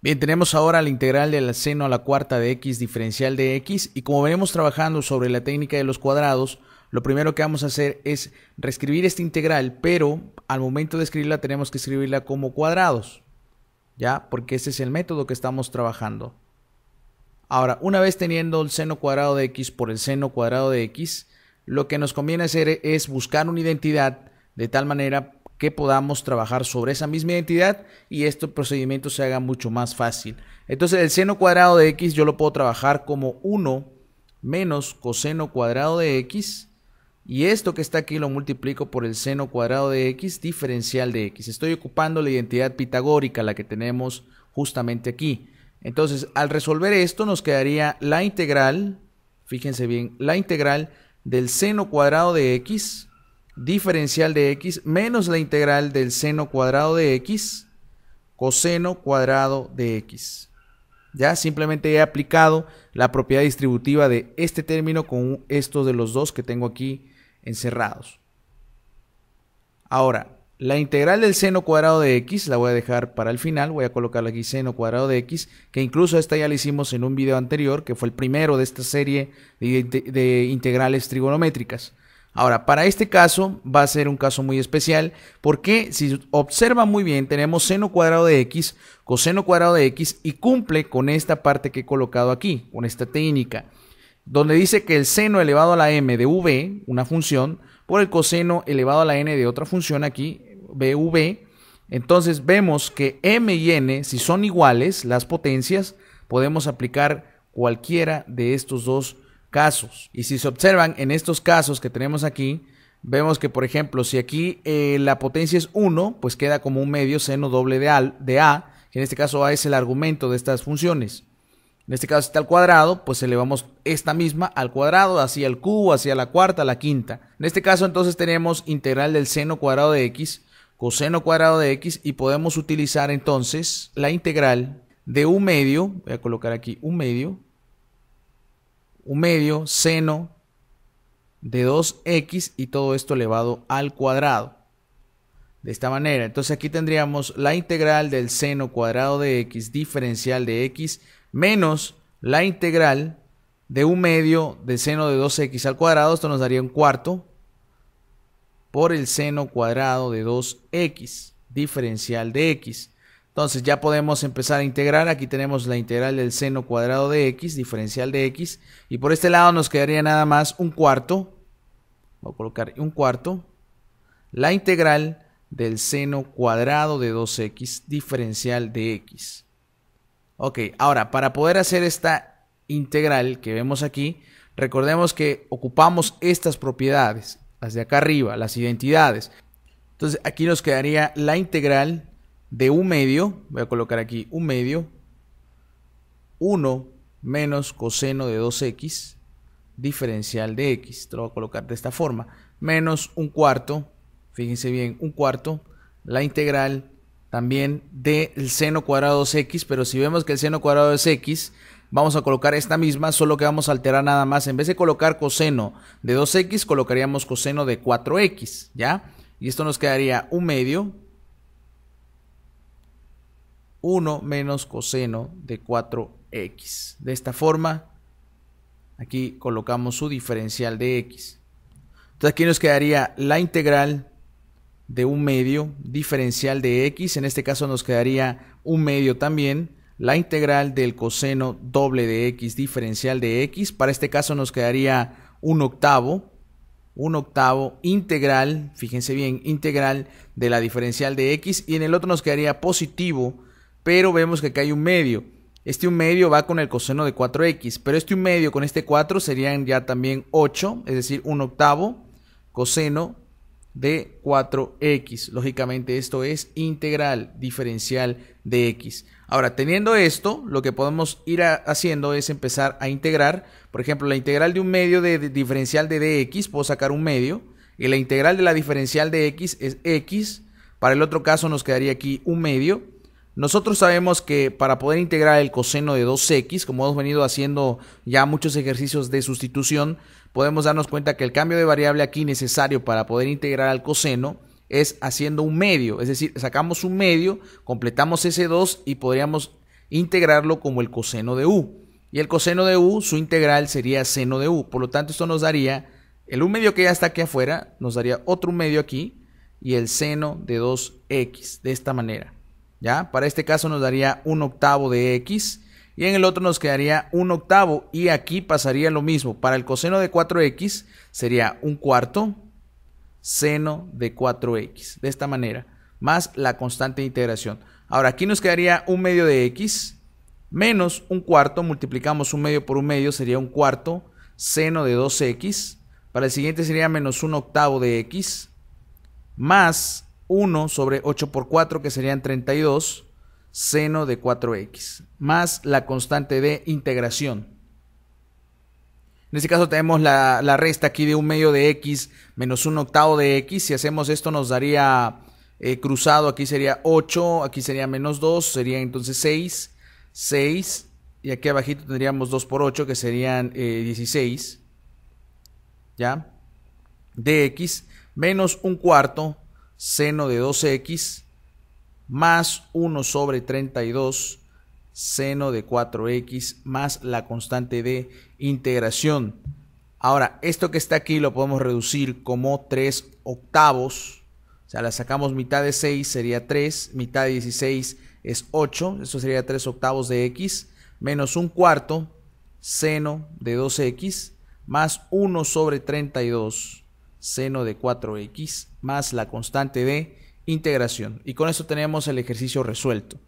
Bien, tenemos ahora la integral del seno a la cuarta de x diferencial de x y como venimos trabajando sobre la técnica de los cuadrados, lo primero que vamos a hacer es reescribir esta integral, pero al momento de escribirla tenemos que escribirla como cuadrados, ¿ya? Porque ese es el método que estamos trabajando. Ahora, una vez teniendo el seno cuadrado de x por el seno cuadrado de x, lo que nos conviene hacer es buscar una identidad de tal manera que podamos trabajar sobre esa misma identidad y este procedimiento se haga mucho más fácil. Entonces el seno cuadrado de x yo lo puedo trabajar como 1 menos coseno cuadrado de x y esto que está aquí lo multiplico por el seno cuadrado de x diferencial de x. Estoy ocupando la identidad pitagórica, la que tenemos justamente aquí. Entonces al resolver esto nos quedaría la integral, fíjense bien, la integral del seno cuadrado de x diferencial de x menos la integral del seno cuadrado de x coseno cuadrado de x. Ya simplemente he aplicado la propiedad distributiva de este término con estos de los dos que tengo aquí encerrados. Ahora, la integral del seno cuadrado de x la voy a dejar para el final, voy a colocarla aquí seno cuadrado de x, que incluso esta ya la hicimos en un video anterior, que fue el primero de esta serie de integrales trigonométricas. Ahora, para este caso va a ser un caso muy especial porque si observa muy bien, tenemos seno cuadrado de x, coseno cuadrado de x y cumple con esta parte que he colocado aquí, con esta técnica, donde dice que el seno elevado a la m de v, una función, por el coseno elevado a la n de otra función aquí, bv, entonces vemos que m y n, si son iguales las potencias, podemos aplicar cualquiera de estos dos casos. Y si se observan en estos casos que tenemos aquí, vemos que, por ejemplo, si aquí eh, la potencia es 1, pues queda como un medio seno doble de, de A, que en este caso A es el argumento de estas funciones. En este caso está al cuadrado, pues elevamos esta misma al cuadrado, hacia el cubo, hacia la cuarta, la quinta. En este caso entonces tenemos integral del seno cuadrado de x, coseno cuadrado de x, y podemos utilizar entonces la integral de un medio, voy a colocar aquí un medio, un medio seno de 2x y todo esto elevado al cuadrado. De esta manera, entonces aquí tendríamos la integral del seno cuadrado de x diferencial de x menos la integral de un medio de seno de 2x al cuadrado, esto nos daría un cuarto, por el seno cuadrado de 2x diferencial de x. Entonces ya podemos empezar a integrar. Aquí tenemos la integral del seno cuadrado de x, diferencial de x. Y por este lado nos quedaría nada más un cuarto. Voy a colocar un cuarto. La integral del seno cuadrado de 2x, diferencial de x. Ok, ahora para poder hacer esta integral que vemos aquí, recordemos que ocupamos estas propiedades, las de acá arriba, las identidades. Entonces aquí nos quedaría la integral de un medio, voy a colocar aquí un medio, 1 menos coseno de 2x diferencial de x. Te lo voy a colocar de esta forma. Menos un cuarto, fíjense bien, un cuarto, la integral también del seno cuadrado de 2x, pero si vemos que el seno cuadrado es x, vamos a colocar esta misma, solo que vamos a alterar nada más. En vez de colocar coseno de 2x, colocaríamos coseno de 4x, ¿ya? Y esto nos quedaría un medio 1 menos coseno de 4x. De esta forma, aquí colocamos su diferencial de x. Entonces aquí nos quedaría la integral de un medio diferencial de x, en este caso nos quedaría un medio también, la integral del coseno doble de x diferencial de x, para este caso nos quedaría un octavo, un octavo integral, fíjense bien, integral de la diferencial de x, y en el otro nos quedaría positivo pero vemos que acá hay un medio. Este un medio va con el coseno de 4x, pero este un medio con este 4 serían ya también 8, es decir, un octavo coseno de 4x. Lógicamente esto es integral diferencial de x. Ahora, teniendo esto, lo que podemos ir haciendo es empezar a integrar. Por ejemplo, la integral de un medio de, de diferencial de dx, puedo sacar un medio. Y la integral de la diferencial de x es x. Para el otro caso nos quedaría aquí un medio nosotros sabemos que para poder integrar el coseno de 2x, como hemos venido haciendo ya muchos ejercicios de sustitución, podemos darnos cuenta que el cambio de variable aquí necesario para poder integrar al coseno es haciendo un medio, es decir, sacamos un medio, completamos ese 2 y podríamos integrarlo como el coseno de u. Y el coseno de u, su integral sería seno de u. Por lo tanto, esto nos daría el 1 medio que ya está aquí afuera, nos daría otro medio aquí y el seno de 2x, de esta manera. ¿ya? Para este caso nos daría un octavo de x y en el otro nos quedaría un octavo y aquí pasaría lo mismo. Para el coseno de 4x sería un cuarto seno de 4x, de esta manera, más la constante de integración. Ahora aquí nos quedaría un medio de x menos un cuarto, multiplicamos un medio por un medio, sería un cuarto seno de 2x. Para el siguiente sería menos un octavo de x más 1 sobre 8 por 4, que serían 32, seno de 4x, más la constante de integración. En este caso tenemos la, resta aquí de un medio de x menos un octavo de x. Si hacemos esto nos daría eh, cruzado, aquí sería 8, aquí sería menos 2, sería entonces 6, 6. Y aquí abajito tendríamos 2 por 8, que serían 16. Eh, ¿Ya? De x menos un cuarto seno de 2x más 1 sobre 32 seno de 4x más la constante de integración. Ahora, esto que está aquí lo podemos reducir como 3 octavos. O sea, la sacamos mitad de 6 sería 3, mitad de 16 es 8, eso sería 3 octavos de x, menos un cuarto seno de 2x más 1 sobre 32 seno de 4x más la constante de integración. Y con esto tenemos el ejercicio resuelto.